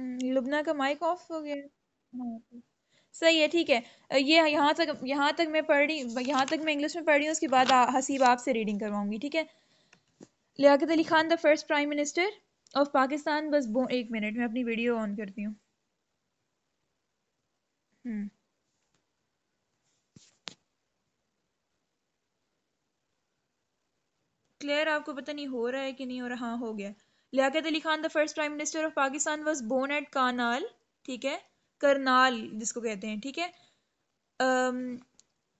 हम्म, लुबना का mic off हो गया हाँ सही है ठीक है ये यहाँ तक यहाँ तक मैं पढ़ रही यहाँ तक मैं इंग्लिश में पढ़ रही हूँ उसके बाद आ, हसीब आपसे रीडिंग करवाऊंगी ठीक है Liaquat Ali Khan the first prime minister of Pakistan बस बो एक मिनट मैं अपनी वीडियो ऑन करती हूँ क्लियर हम्म। आपको पता नहीं हो रहा है कि नहीं हो रहा हाँ हो गया Liaquat Ali Khan the first prime minister of Pakistan was born at Karnal ठीक है करनाल जिसको कहते हैं ठीक है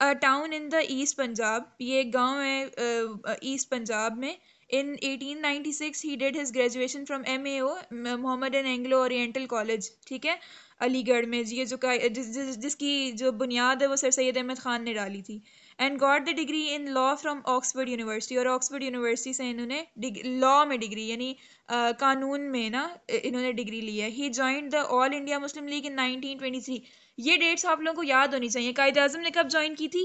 a town in the east Punjab ये एक गाँव है ईस्ट uh, पंजाब में in 1896 he did his graduation from M A O N Anglo oriental college ठीक है अलीगढ़ में जी जो जिस, जिस, जिसकी जो बुनियाद है वो सर सैद अहमद ख़ान ने डाली थी and got the degree in law from Oxford university और ऑक्सफर्ड यूनिवर्सिटी से इन्होंने लॉ में डिग्री यानी कानून में ना इन्होंने डिग्री ली है he joined the all India Muslim League in 1923 ये डेट्स आप लोगों को याद होनी चाहिए कायद अजम ने कब ज्वाइन की थी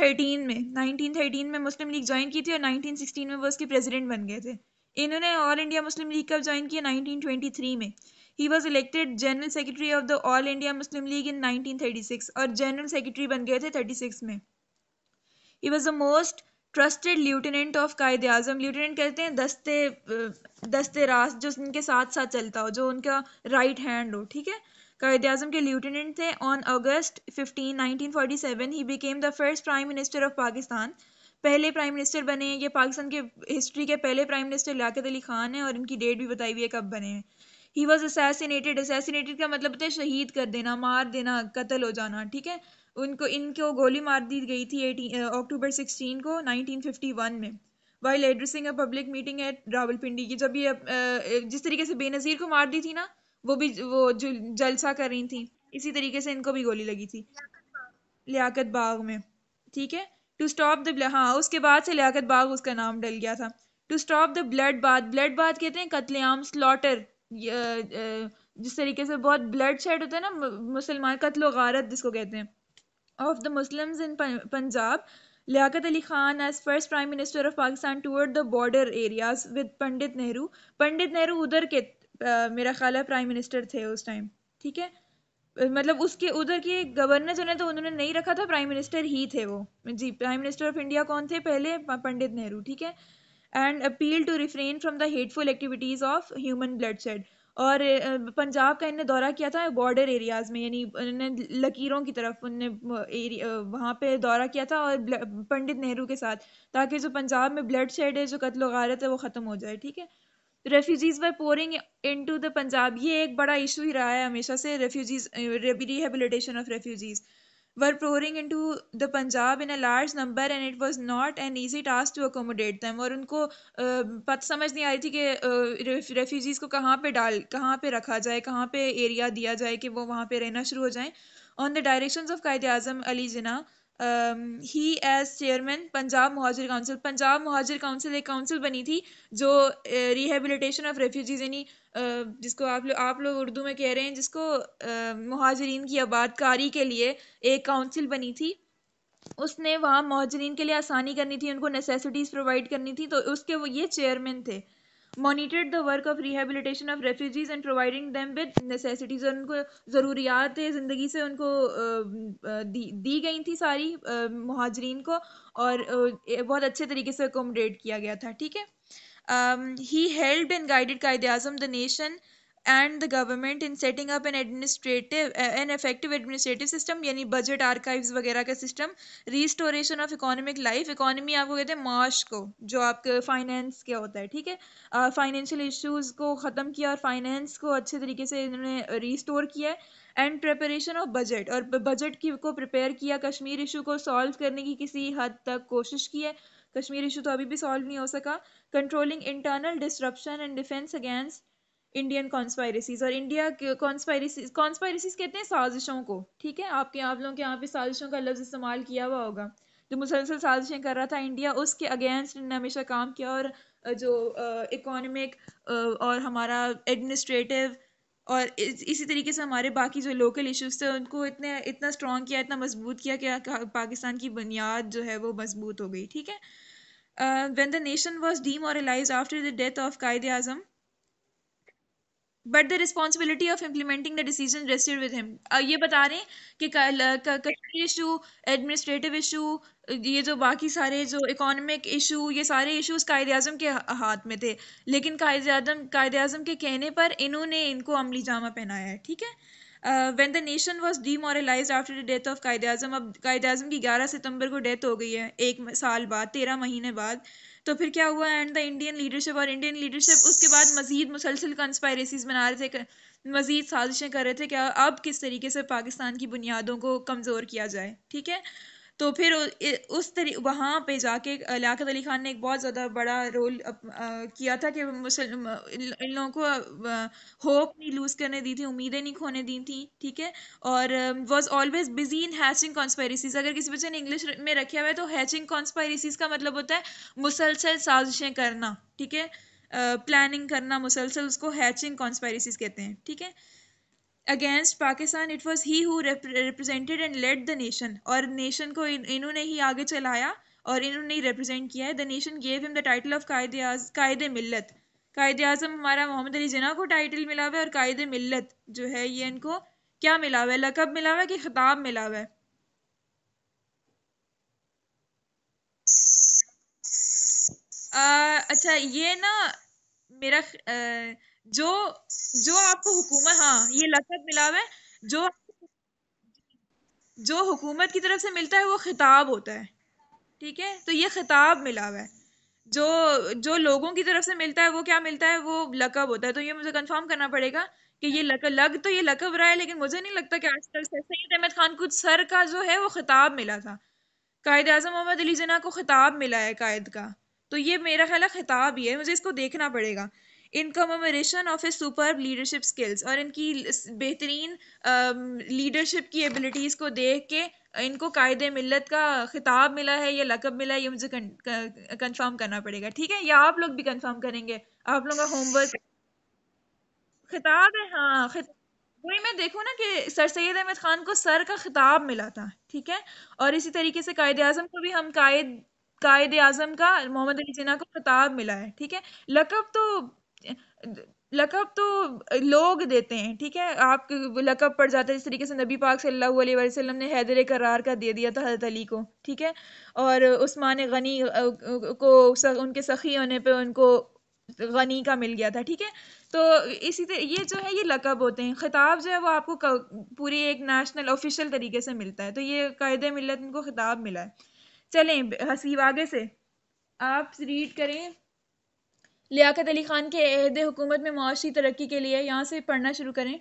थर्टीन में 1913 में मुस्लिम लीग ज्वाइन की थी और 1916 में वो उसके प्रेसिडेंट बन गए थे इन्होंने ऑल इंडिया मुस्लिम लीग कब ज्वाइन किया 1923 में ही was elected general secretary of the all India Muslim League in 1936 और जनरल सेक्रेटरी बन गए थे 36 में ही was the most trusted lieutenant of Quaid Azam lieutenant कहते हैं दस्ते दस्ते रास जो उनके साथ साथ चलता हो जो उनका राइट हैंड हो ठीक है कायद आजम के ल्यूटिनेंट थे on August 15 1947 he became the first prime minister of Pakistan पहले प्राइम मिनिस्टर बने ये पाकिस्तान के हिस्ट्री के पहले प्राइम मिनिस्टर लियात अली खान है और इनकी डेट भी बताई हुई है कब बने हैं ही वॉज असैसिनेटेड असैसिनेटेड का मतलब होता है शहीद कर देना मार देना कत्ल हो जाना ठीक है उनको इनको गोली मार दी गई थी अक्टूबर सिक्सटीन को 1951 में while addressing a public meeting at Rawalpindi की जब ये जिस तरीके से बेनज़ीर को मार दी थी ना वो भी वो जलसा कर रही थी इसी तरीके से इनको भी गोली लगी थी लियाकत बाग में ठीक है टू स्टॉप द हाँ उसके बाद से लियाकत बाग उसका नाम डल गया था to stop the blood bath blood bath कहते हैं कतलेआम स्लॉटर जिस तरीके से बहुत ब्लड शेड होता है ना मुसलमान कत्लो गारत जिसको कहते हैं of the Muslims in Punjab, Liaquat Ali Khan as first Prime Minister of Pakistan toured the border areas with Pandit Nehru. Pandit Nehru उधर के uh, मेरा ख्याल है प्राइम मिनिस्टर थे उस टाइम ठीक है मतलब उसके उधर के गवर्नर जो है तो उन्होंने नहीं रखा था प्राइम मिनिस्टर ही थे वो जी प्राइम मिनिस्टर ऑफ इंडिया कौन थे पहले पंडित नेहरू ठीक है and appeal to refrain from the hateful activities of human blood shed और पंजाब का इन्हें दौरा किया था बॉर्डर एरियाज़ में यानी इन्होंने लकीरों की तरफ उनने वहाँ पे दौरा किया था और पंडित नेहरू के साथ ताकि जो पंजाब में ब्लड शेड है जो कत्ल गारत है वो ख़त्म हो जाए ठीक है refugees were pouring into the Punjab ये एक बड़ा इशू ही रहा है हमेशा से refugees rehabilitation of refugees were pouring into the Punjab in a large number and it was not an easy task to accommodate them और उनको पता समझ नहीं आ रही थी कि रेफ्यूजीज़ को कहाँ पे डाल कहाँ पे रखा जाए कहाँ पे एरिया दिया जाए कि वो वहाँ पे रहना शुरू हो जाएं on the direction of Quaid Azam Ali Jinnah he as chairman Punjab Muhajir council Punjab Muhajir council एक काउंसिल बनी थी जो रिहेबिलिटेशन ऑफ रेफ्यूजीज यानी uh, जिसको आप लोग आप लोग उर्दू में कह रहे हैं जिसको uh, महाजरीन की आबादकारी के लिए एक काउंसिल बनी थी उसने वहाँ महाजरीन के लिए आसानी करनी थी उनको नेसेसिटीज़ प्रोवाइड करनी थी तो उसके वो ये चेयरमैन थे monitored the work of rehabilitation of refugees and providing them with necessities और उनको ज़रूरियात ज़िंदगी से उनको दी दी गई थी सारी महाजरीन को और बहुत अच्छे तरीके से अकोमोडेट किया गया था ठीक है um, he helped and guided Qaid Azam, the nation and the government in setting up an administrative an effective administrative system यानी बजट आर्काइव वगैरह का system restoration of economic life economy आपको कहते हैं मार्श को जो आपके फाइनेंस के होता है ठीक है फाइनेंशियल इशूज़ को ख़त्म किया और फाइनेंस को अच्छे तरीके से इन्होंने रीस्टोर किया है एंड प्रपरेशन ऑफ बजट और बजट की को प्रिपेयर किया कश्मीर इशू को सॉल्व करने की किसी हद तक कोशिश की है कश्मीर इशू तो अभी भी सॉल्व नहीं हो सका controlling internal disruption and defence against Indian conspiracies और इंडिया कॉन्स्पायरेसीज कॉन्स्पायरेसीज कहते हैं साजिशों को ठीक है आपके आप लोगों के यहाँ पे साजिशों का लफ्ज़ इस्तेमाल किया हुआ होगा जो मुसलसल साजिशें कर रहा था इंडिया उसके अगेंस्ट ने हमेशा काम किया और जो इकोनॉमिक और हमारा एडमिनिस्ट्रेटिव और इस, इसी तरीके से हमारे बाकी जो लोकल इश्यूज थे उनको इतने इतना स्ट्रॉन्ग किया इतना मजबूत किया कि पाकिस्तान की बुनियाद जो है वो मजबूत हो गई ठीक है when the nation was demoralise after the death of Quaid Azam but the responsibility of implementing the decision rested with him ये बता रहे हैं कि इशू एडमिनिस्ट्रेटिव इशू ये जो बाकी सारे जो इकोनॉमिक इशू ये सारे इशूज़ कायद अजम के हाथ में थे लेकिन कायद अजम कायद अजम के कहने पर इन्होंने इनको अमली जामा पहनाया है ठीक है when the nation was demoralise after the death of Quaid Azam अब कायद अजम की ग्यारह सितंबर को डेथ हो गई है एक साल बाद तेरह महीने बाद तो फिर क्या हुआ एंड द इंडियन लीडरशिप और इंडियन लीडरशिप उसके बाद मजीद मुसलसल कंस्पायरेसीज बना रहे थे मजीद साजिशें कर रहे थे कि अब किस तरीके से पाकिस्तान की बुनियादों को कमज़ोर किया जाए ठीक है तो फिर उस तरी वहाँ पे जाके लियाकत अली ख़ान ने एक बहुत ज़्यादा बड़ा रोल अप, आ, किया था कि मुसलम इन लोगों को होप नहीं लूज़ करने दी थी उम्मीदें नहीं खोने दी थी ठीक है और was always busy in hatching conspiracies अगर किसी बच्चे ने इंग्लिश में रखे हुआ है तो हैचिंग कॉन्स्पायरेसीज का मतलब होता है मुसलसल साजिशें करना ठीक है प्लानिंग करना मुसलसल उसको हैचिंग कॉन्स्पायरेसीज कहते हैं ठीक है against Pakistan it was he who represented and led the nation और नेशन को इन, इन्होंने ही आगे चलाया और इन्होंने ही रिप्रेजेंट किया है the nation gave him the title of Quaid Quaid Millat Quaid अजम हमारा मोहम्मद अली जना को टाइटल मिला हुआ है और कायद मिलत जो है ये इनको क्या मिला हुआ है लकब मिला हुआ है कि खिताब मिला हुआ है आ, अच्छा ये ना मेरा आ, जो जो आपको हुकूमत हाँ ये लकब मिला हुआ है जो जो हुकूमत की तरफ से मिलता है वो खिताब होता है ठीक है तो ये खिताब मिला हुआ है जो जो लोगों की तरफ से मिलता है वो क्या मिलता है वो लकब होता है तो ये मुझे कंफर्म करना पड़ेगा कि ये लक लग तो ये लकब रहा है लेकिन मुझे नहीं लगता कि आज तक सैद अहमद खान को सर का जो है वो खिताब मिला था कायद अजम मोहम्मद अली जना को खिताब मिला है कायद का तो ये मेरा ख्याल खिताब ही है मुझे इसको देखना पड़ेगा in of a super leadership skills और इनकी बेहतरीन लीडरशिप की एबिलिटीज़ को देख के इनको कायद मिलत का खिताब मिला है या लकब मिला है ये मुझे कंफर्म करना पड़ेगा ठीक है या आप लोग भी कंफर्म करेंगे आप लोगों का होमवर्क खिताब है हाँ खिताब वही मैं देखूँ ना कि सर सैद अहमद खान को सर का खिताब मिला था ठीक है और इसी तरीके से कायद अजम को भी हम कायद कायद अजम का मोहम्मद अली जिना को खिताब मिला है ठीक है लकब तो लकब तो लोग देते हैं ठीक है आप लकब पड़ जाता है जिस तरीके से नबी पाक सल्लल्लाहु अलैहि वसल्लम ने हैदर करार का दे दिया था हज़रत अली को ठीक है और उस्मान गनी को उनके सखी होने पे उनको गनी का मिल गया था ठीक है तो इसी तरह ये जो है ये लकब होते हैं ख़िताब जो है वो आपको पूरी एक नेशनल ऑफिशियल तरीके से मिलता है तो ये कायदे मिलत इनको ख़िताब मिला है चलें हसीब आगे से आप रीड करें लियाकत अली ख़ान के अहद हुकूमत में मुआशी तरक्की के लिए यहाँ से पढ़ना शुरू करें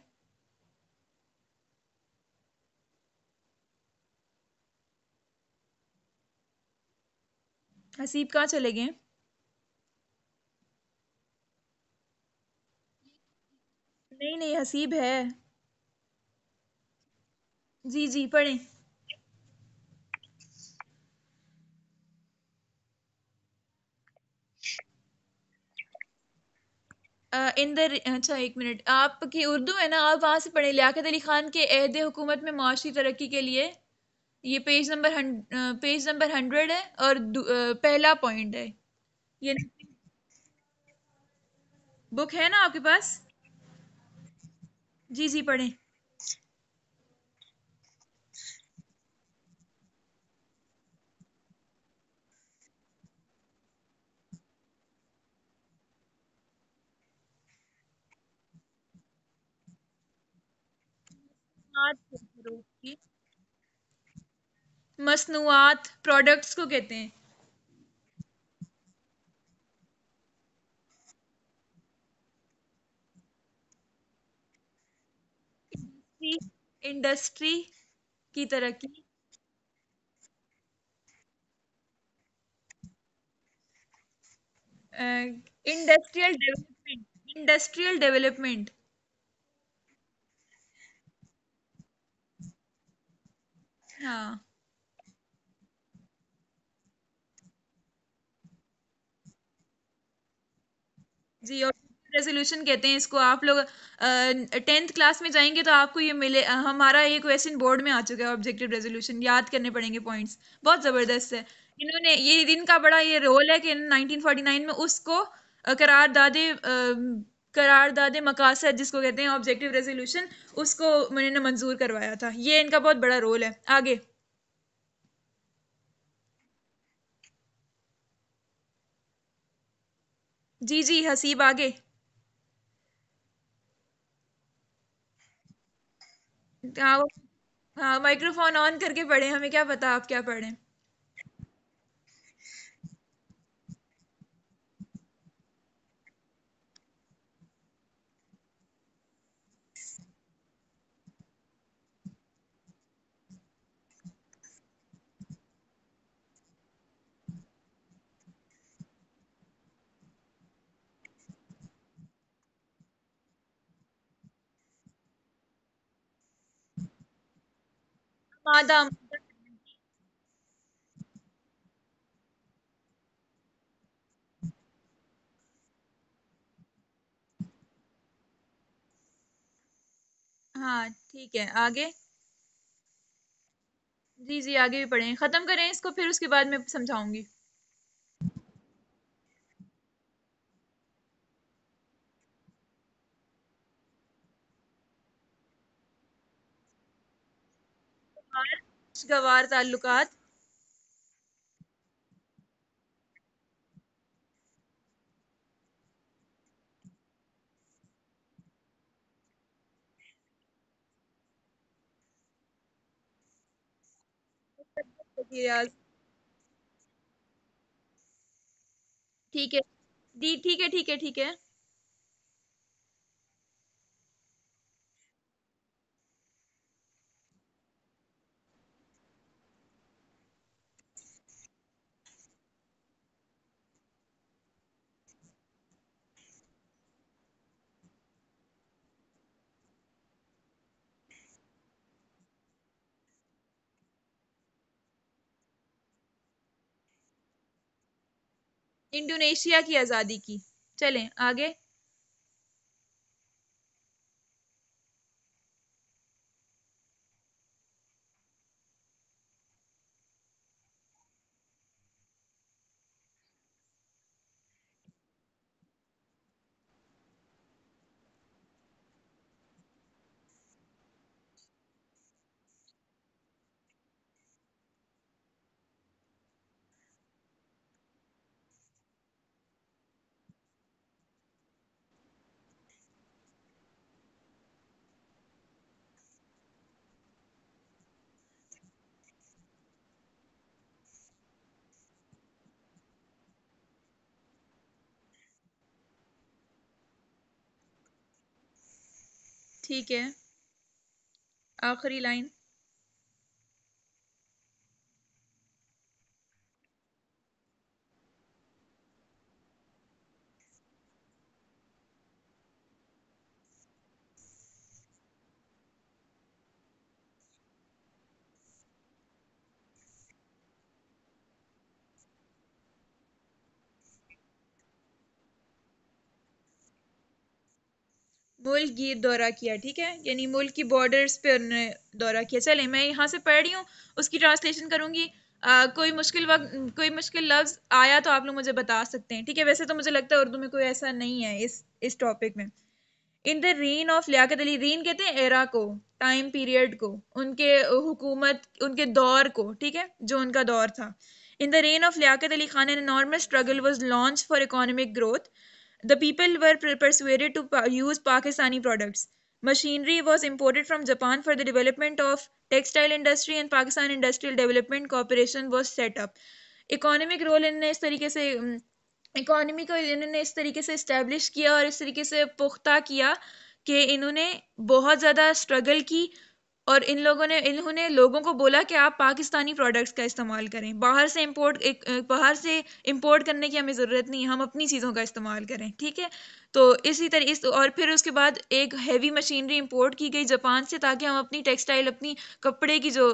हसीब कहाँ चले गए नहीं नहीं हसीब है जी जी पढ़ें इन द अच्छा एक मिनट आपकी उर्दू है ना आप वहाँ से पढ़ें लिया़त अली ख़ान के अहद हुकूमत में माशी तरक्की के लिए ये page number page number hundred है और पहला पॉइंट है ये बुक है ना आपके पास जी जी पढ़ें मसनुआत प्रोडक्ट्स को कहते हैं इंडस्ट्री इंडस्ट्री की तरक्की इंडस्ट्रियल डेवलपमेंट इंडस्ट्रियल डेवलपमेंट हाँ। जी और रेजोल्यूशन कहते हैं इसको आप लोग टेंथ क्लास में जाएंगे तो आपको ये मिले हमारा ये क्वेश्चन बोर्ड में आ चुका है ऑब्जेक्टिव रेजोल्यूशन याद करने पड़ेंगे पॉइंट्स बहुत ज़बरदस्त है इन्होंने ये दिन का बड़ा ये रोल है कि 1949 में उसको करारदादे करारदाद मकासद जिसको कहते हैं ऑब्जेक्टिव रेजोल्यूशन उसको उन्होंने मंजूर करवाया था ये इनका बहुत बड़ा रोल है आगे जी जी हसीब आगे हाँ माइक्रोफोन ऑन करके पढ़े हमें क्या पता आप क्या पढ़े हाँ ठीक है आगे जी जी आगे भी पढ़ें ख़त्म करें इसको फिर उसके बाद मैं समझाऊंगी गवार ताल्लुक ठीक है दी ठीक है ठीक है ठीक है इंडोनेशिया की आज़ादी की चलें आगे ठीक है आखिरी लाइन मुल्क ये दौरा किया ठीक है यानी मुल्क की बॉर्डर्स पे उन्होंने दौरा किया चले मैं यहाँ से पढ़ रही हूँ उसकी ट्रांसलेशन करूँगी कोई मुश्किल वक्त कोई मुश्किल लफ्ज़ आया तो आप लोग मुझे बता सकते हैं ठीक है वैसे तो मुझे लगता है उर्दू में कोई ऐसा नहीं है इस इस टॉपिक में in the reign of Liaquat Ali reign कहते हैं एरा को टाइम पीरियड को उनके हुकूमत उनके दौर को ठीक है जो उनका दौर था in the reign of Liaquat Ali Khan an normal struggle was launch for economic growth The people were persuaded to use Pakistani products. Machinery was imported from Japan for the development of textile industry and Pakistan Industrial Development Corporation was set up. Economic role इन्होंने इस तरीके से economy को इन्होंने इस तरीके से establish किया और इस तरीके से पुख्ता किया कि इन्होंने बहुत ज़्यादा स्ट्रगल की और इन लोगों ने इन्होंने लोगों को बोला कि आप पाकिस्तानी प्रोडक्ट्स का इस्तेमाल करें बाहर से इम्पोर्ट एक बाहर से इम्पोर्ट करने की हमें ज़रूरत नहीं है हम अपनी चीज़ों का इस्तेमाल करें ठीक है तो इसी तरह इस और फिर उसके बाद एक हैवी मशीनरी इंपोर्ट की गई जापान से ताकि हम अपनी टेक्सटाइल अपनी कपड़े की जो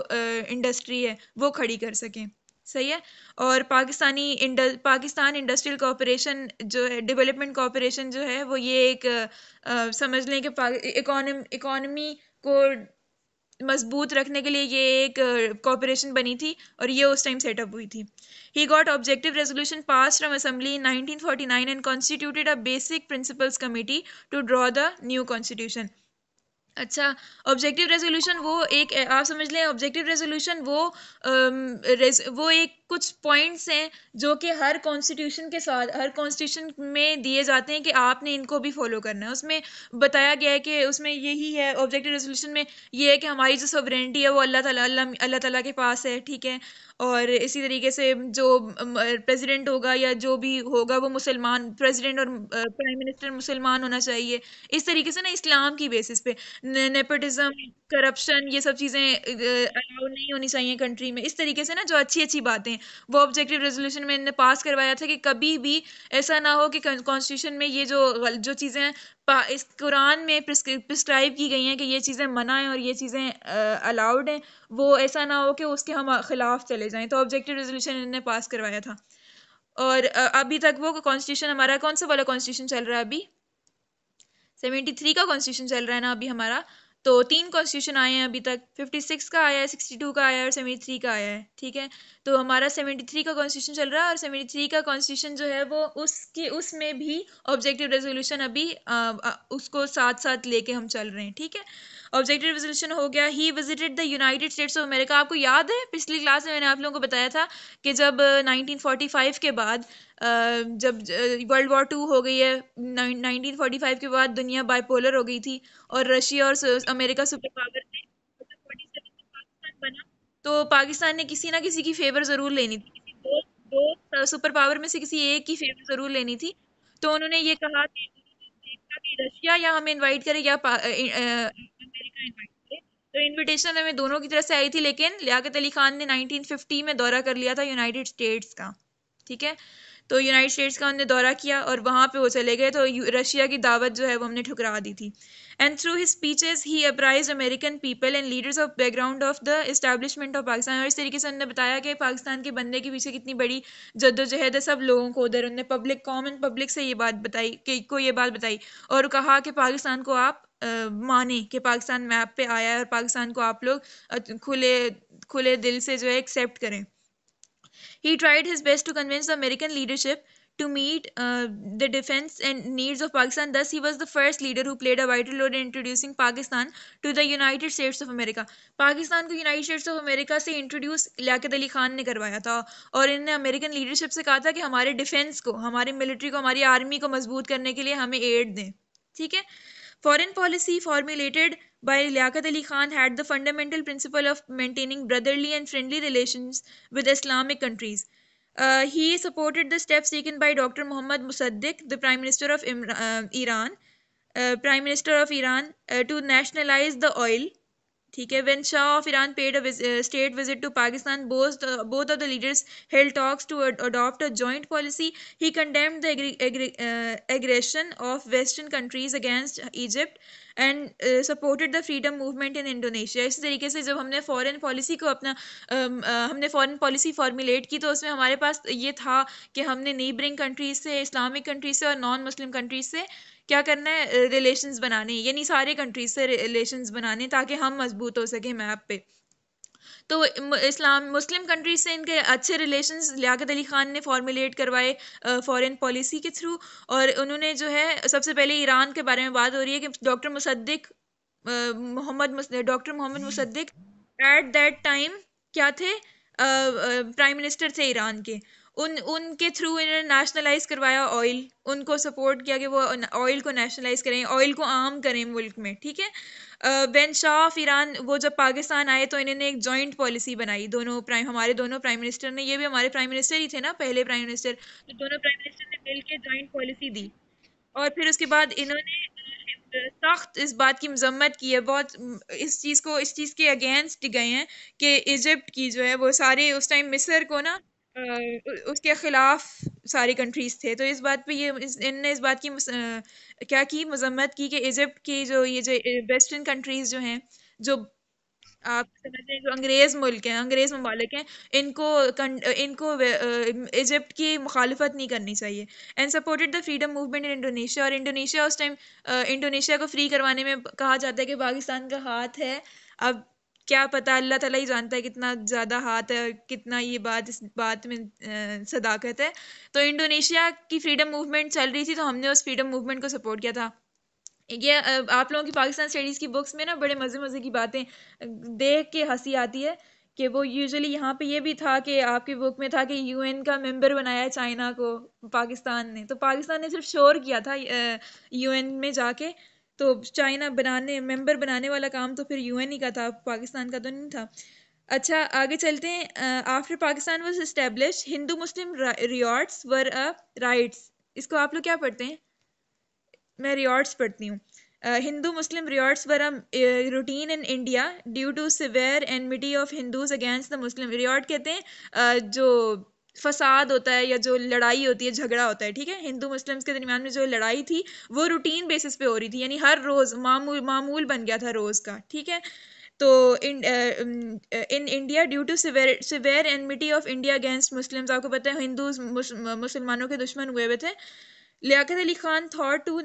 इंडस्ट्री है वो खड़ी कर सकें सही है और पाकिस्तानी इंड पाकिस्तान इंडस्ट्रियल कॉरपोरेशन जो है डेवलपमेंट कॉरपोरेशन जो है वो ये एक आ, समझ लें कि इकॉनमी को मजबूत रखने के लिए ये एक कॉपरेशन बनी थी और ये उस टाइम सेटअप हुई थी he got objective resolution pass from nineteen in 1949 and constituted a basic principles committee to draw the new constitution अच्छा ऑब्जेक्टिव रेजोल्यूशन वो एक आप समझ लें ऑब्जेक्टिव रेजोल्यूशन वो वो एक कुछ पॉइंट्स हैं जो कि हर कॉन्स्टिट्यूशन के साथ हर कॉन्स्टिट्यूशन में दिए जाते हैं कि आपने इनको भी फॉलो करना है उसमें बताया गया है कि उसमें यही है ऑब्जेक्टिव रेजोल्यूशन में ये है कि हमारी जो सॉवरेंटी है वो अल्लाह ताला अल्लाह अल्लाह ताला के पास है ठीक है और इसी तरीके से जो प्रेसिडेंट होगा या जो भी होगा वो मुसलमान प्रेसिडेंट और प्राइम मिनिस्टर मुसलमान होना चाहिए इस तरीके से ना इस्लाम की बेसिस पे नेपोटिज्म करप्शन ये सब चीज़ें अलाउ नहीं होनी चाहिए कंट्री में इस तरीके से ना जो अच्छी अच्छी बातें वो ऑब्जेक्टिव रेजोल्यूशन में इन्हें पास करवाया था कि कभी भी ऐसा ना हो कि कॉन्स्टिट्यूशन में ये जो जो चीज़ें इस कुरान में प्रिस्क्राइब की गई हैं कि ये चीज़ें मना हैं और ये चीज़ें अलाउड हैं वो ऐसा ना हो कि उसके हम ख़िलाफ़ चले जाएँ तो ऑब्जेक्टिव रेजोल्यूशन इन्हें पास करवाया था और अभी तक वो कॉन्स्टिट्यूशन हमारा कौन सा वाला कॉन्स्टिट्यूशन चल रहा है अभी सेवेंटी थ्री का कॉन्स्टिट्यूशन चल रहा है ना अभी हमारा तो तीन कॉन्स्टिट्यूशन आए हैं अभी तक फिफ्टी सिक्स का आया है सिक्सटी टू का आया है और सेवेंटी थ्री का आया है ठीक है तो हमारा सेवेंटी थ्री का कॉन्स्टिट्यूशन चल रहा है और सेवेंटी थ्री का कॉन्स्टिट्यूशन जो है वो उसके उसमें भी ऑब्जेक्टिव रेजोल्यूशन अभी आ, आ, उसको साथ साथ लेके हम चल रहे हैं ठीक है ऑब्जेक्टिव रेजोल्यूशन हो गया he visited the United States of America आपको याद है पिछली क्लास में मैंने आप लोगों को बताया था कि जब 1945 uh, के बाद uh, जब वर्ल्ड वॉर टू हो गई है 1945 के बाद दुनिया बाइपोलर हो गई थी और रशिया और अमेरिका सुपर पावर थे बना तो पाकिस्तान ने किसी ना किसी की फेवर ज़रूर लेनी थी किसी दो दो सुपर uh, पावर में से किसी एक की फेवर ज़रूर लेनी थी तो उन्होंने ये कहा कि रशिया या हमें इनवाइट करे या अमेरिका इनवाइट करे तो इनविटेशन हमें दोनों की तरफ से आई थी लेकिन लियाकत अली खान ने 1950 में दौरा कर लिया था यूनाइटेड स्टेट्स का ठीक है तो यूनाइटेड स्टेट्स का उन्होंने दौरा किया और वहाँ पे वो चले गए तो रशिया की दावत जो है वो हमने ठुकरा दी थी and through his speeches he apprise American people and leaders of background of the establishment of Pakistan और इस तरीके से उन्होंने बताया कि पाकिस्तान के बंदे के पीछे कितनी बड़ी जद्दोजहद है सब लोगों को उधर उन्होंने पब्लिक कॉमन पब्लिक से ये बात बताई कि को ये बात बताई और कहा कि पाकिस्तान को आप आ, माने कि पाकिस्तान मैप पे आया है और पाकिस्तान को आप लोग खुले खुले दिल से जो है एक्सेप्ट करें he tried his best to convince the American leadership to meet uh, the defense and needs of Pakistan. Thus, he was the first leader who played a vital role in introducing Pakistan to the United States of America. pakistan ko united states of america se introduce Liaquat ali khan ne karwaya tha aur inne american leadership se kaha tha ki hamare defense ko hamare military ko hamari army ko mazboot karne ke liye hame aid दें theek hai foreign policy formulated by Liaquat Ali Khan had the fundamental principle of maintaining brotherly and friendly relations with Islamic countries. Uh, he supported the steps taken by Dr. Mohammad Musaddiq, the Prime Minister of uh, Iran, uh, Prime Minister of Iran, uh, to nationalize the oil ठीक है when Shah of Iran paid state visit to Pakistan both of the leaders held talks to adopt joint policy he condemn aggression of western countries against Egypt and supported the freedom movement in Indonesia इसी तरीके से जब हमने foreign policy को अपना uh, uh, हमने foreign policy formulate की तो उसमें हमारे पास ये था कि हमने नेबरिंग कंट्रीज से इस्लामिक कंट्रीज से और नॉन मुस्लिम कंट्रीज से uh, क्या करना है रिलेशन बनाने यानी सारे कंट्रीज से रिलेशन बनाने ताकि हम मजबूत हो सकें मैप पे तो इस्लाम मुस्लिम कंट्रीज से इनके अच्छे रिलेशंस लियाकत अली ख़ान ने फॉर्मुलेट करवाए फॉरेन पॉलिसी के थ्रू और उन्होंने जो है सबसे पहले ईरान के बारे में बात हो रही है कि doctor Mosaddegh Mohammad doctor Mohammad Mosaddegh at that time क्या थे प्राइम मिनिस्टर थे ईरान के उन उनके थ्रू इन्होंने नेशनलाइज करवाया ऑयल उनको सपोर्ट किया कि वो ऑयल को नेशनलाइज करें ऑयल को आम करें मुल्क में ठीक है बेन शाह ईरान वो जब पाकिस्तान आए तो इन्होंने एक जॉइंट पॉलिसी बनाई दोनों प्राइम हमारे दोनों प्राइम मिनिस्टर ने ये भी हमारे प्राइम मिनिस्टर ही थे ना पहले प्राइम मिनिस्टर तो दोनों प्राइम मिनिस्टर ने मिल के जॉइंट पॉलिसी दी और फिर उसके बाद इन्होंने सख्त इस बात की मजम्मत की है बहुत इस चीज़ को इस चीज़ के अगेंस्ट गए हैं कि इजिप्ट की जो है वो सारे उस टाइम मिस्र को ना उसके खिलाफ सारी कंट्रीज़ थे, तो इस बात पे ये इनने इस बात की क्या की मज़म्मत की कि इजिप्ट की जो ये जो वेस्टर्न कंट्रीज़ जो हैं, जो आप समझते हैं जो अंग्रेज़ मुल्क हैं, अंग्रेज़ ममालिक हैं, इनको इनको इजिप्ट की मुखालफत नहीं करनी चाहिए and supported the freedom movement in Indonesia और इंडोनेशिया उस टाइम इंडोनेशिया को फ्री करवाने में कहा जाता है कि पाकिस्तान का हाथ है, अब क्या पता अल्लाह ताला ही जानता है कितना ज़्यादा हाथ है कितना ये बात इस बात में सदाकत है तो इंडोनेशिया की फ्रीडम मूवमेंट चल रही थी तो हमने उस फ्रीडम मूवमेंट को सपोर्ट किया था ये आप लोगों की पाकिस्तान स्टडीज़ की बुक्स में ना बड़े मज़े मज़े की बातें देख के हंसी आती है कि वो यूजुअली यहाँ पे ये भी था कि आपकी बुक में था कि यूएन का मेंबर बनाया है चाइना को पाकिस्तान ने तो पाकिस्तान ने सिर्फ शोर किया था यूएन में जाके तो चाइना बनाने मेंबर बनाने वाला काम तो फिर यूएन ही का था पाकिस्तान का तो नहीं था अच्छा आगे चलते हैं after Pakistan was establish Hindu Muslim riots were a riots इसको आप लोग क्या पढ़ते हैं मैं रियॉर्ड्स पढ़ती हूँ Hindu Muslim riots were a routine in India due to severe enmity of Hindus against the Muslim riot कहते हैं uh, जो फसाद होता है या जो लड़ाई होती है झगड़ा होता है ठीक है हिंदू मुस्लिम्स के दरमियान में जो लड़ाई थी वो रूटीन बेसिस पे हो रही थी यानी हर रोज़ मामूल मामूल बन गया था रोज़ का ठीक है तो in in India due to severe severe enmity of India against Muslims आपको पता है हिंदू मुसलमानों के दुश्मन हुए हुए थे Liaquat Ali Khan thought to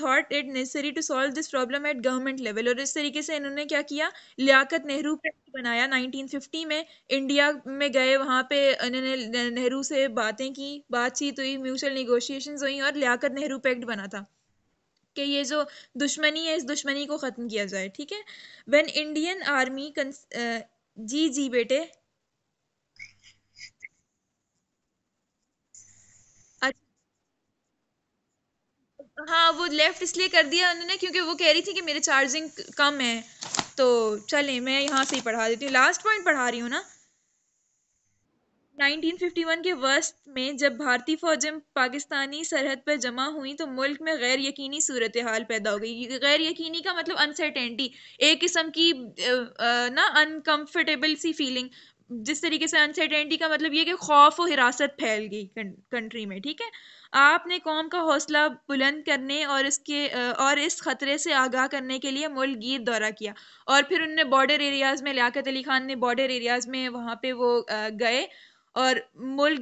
thought it necessary to solve this problem at government level और इस तरीके से इन्होंने क्या किया लियाकत नेहरू बनाया 1950 में इंडिया में गए वहाँ पे इन्होंने नेहरू से बातें की बातचीत हुई म्यूचुअल निगोशिएशन हुई और लियाकत नेहरू पैक्ट बना था कि ये जो दुश्मनी है इस दुश्मनी को ख़त्म किया जाए ठीक है वेन इंडियन आर्मी जी जी बेटे हाँ वो लेफ़्ट इसलिए कर दिया उन्होंने क्योंकि वो कह रही थी कि मेरे चार्जिंग कम है तो चलें मैं यहाँ से ही पढ़ा देती हूँ लास्ट पॉइंट पढ़ा रही हूँ ना 1951 के वर्ष में जब भारतीय फौजें पाकिस्तानी सरहद पर जमा हुई तो मुल्क में गैर यकीनी सूरत हाल पैदा हो गई गैर यकीनी का मतलब अनसर्टेंटी एक किस्म की ना अनकम्फर्टेबल सी फीलिंग जिस तरीके से अनसर्टेनिटी का मतलब ये कि खौफ और हिरासत फैल गई कंट्री में ठीक है आपने कौम का हौसला बुलंद करने और इसके और इस ख़तरे से आगाह करने के लिए गिर दौरा किया और फिर उनने बॉर्डर एरियाज़ में लियाकत अली ख़ान ने बॉर्डर एरियाज़ में वहाँ पे वो गए और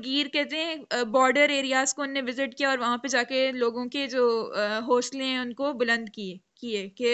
गिर कहते हैं बॉर्डर एरियाज़ को उनने विज़िट किया और वहाँ पे जाके लोगों के जो हौसले हैं उनको बुलंद किए किए कि